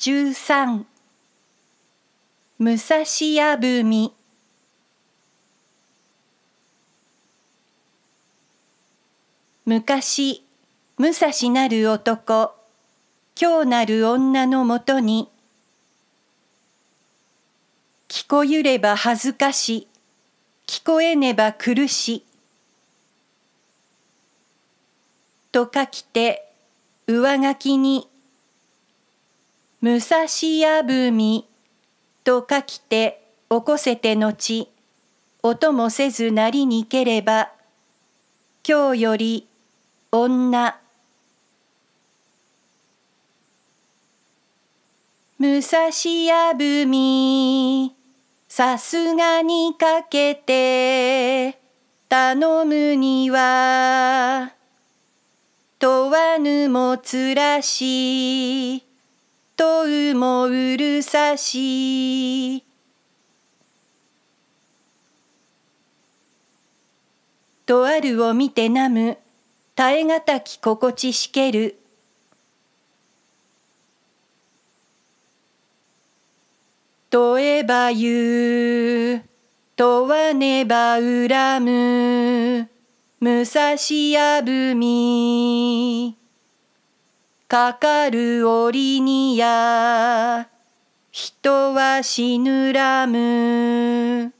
十三武蔵屋み昔武蔵なる男今日なる女のもとに聞こゆれば恥ずかし聞こえねば苦しとかきて上書きに武蔵ぶみと書きて起こせて後音もせずなりにければ今日より女武蔵ぶみさすがにかけて頼むには問わぬもつらしとうもうるさし」「とあるを見てなむ耐え難き心地しける」「とえば言うとわねば恨む」武蔵やぶみかかる折にや人は死ぬらむ